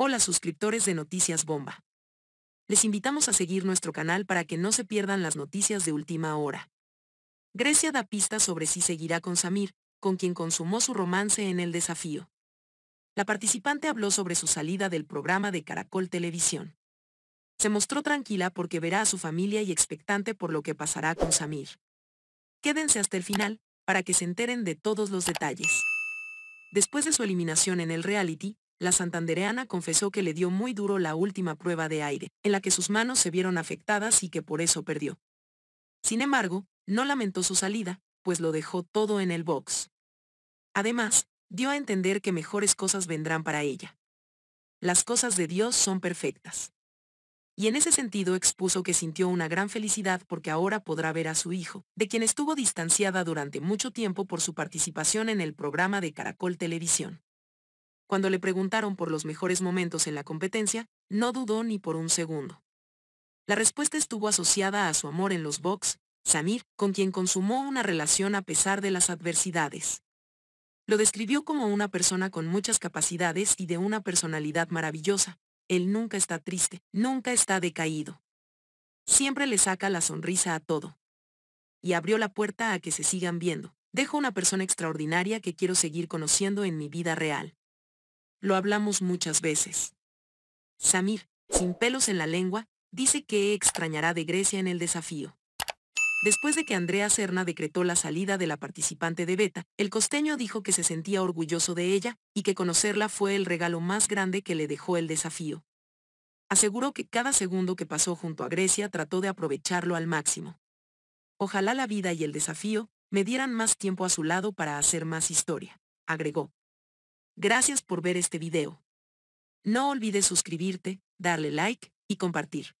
Hola suscriptores de Noticias Bomba. Les invitamos a seguir nuestro canal para que no se pierdan las noticias de última hora. Grecia da pistas sobre si seguirá con Samir, con quien consumó su romance en el desafío. La participante habló sobre su salida del programa de Caracol Televisión. Se mostró tranquila porque verá a su familia y expectante por lo que pasará con Samir. Quédense hasta el final, para que se enteren de todos los detalles. Después de su eliminación en el reality, la santandereana confesó que le dio muy duro la última prueba de aire, en la que sus manos se vieron afectadas y que por eso perdió. Sin embargo, no lamentó su salida, pues lo dejó todo en el box. Además, dio a entender que mejores cosas vendrán para ella. Las cosas de Dios son perfectas. Y en ese sentido expuso que sintió una gran felicidad porque ahora podrá ver a su hijo, de quien estuvo distanciada durante mucho tiempo por su participación en el programa de Caracol Televisión cuando le preguntaron por los mejores momentos en la competencia, no dudó ni por un segundo. La respuesta estuvo asociada a su amor en los box, Samir, con quien consumó una relación a pesar de las adversidades. Lo describió como una persona con muchas capacidades y de una personalidad maravillosa. Él nunca está triste, nunca está decaído. Siempre le saca la sonrisa a todo. Y abrió la puerta a que se sigan viendo. Dejo una persona extraordinaria que quiero seguir conociendo en mi vida real. Lo hablamos muchas veces. Samir, sin pelos en la lengua, dice que extrañará de Grecia en el desafío. Después de que Andrea Serna decretó la salida de la participante de Beta, el costeño dijo que se sentía orgulloso de ella y que conocerla fue el regalo más grande que le dejó el desafío. Aseguró que cada segundo que pasó junto a Grecia trató de aprovecharlo al máximo. Ojalá la vida y el desafío me dieran más tiempo a su lado para hacer más historia, agregó. Gracias por ver este video. No olvides suscribirte, darle like y compartir.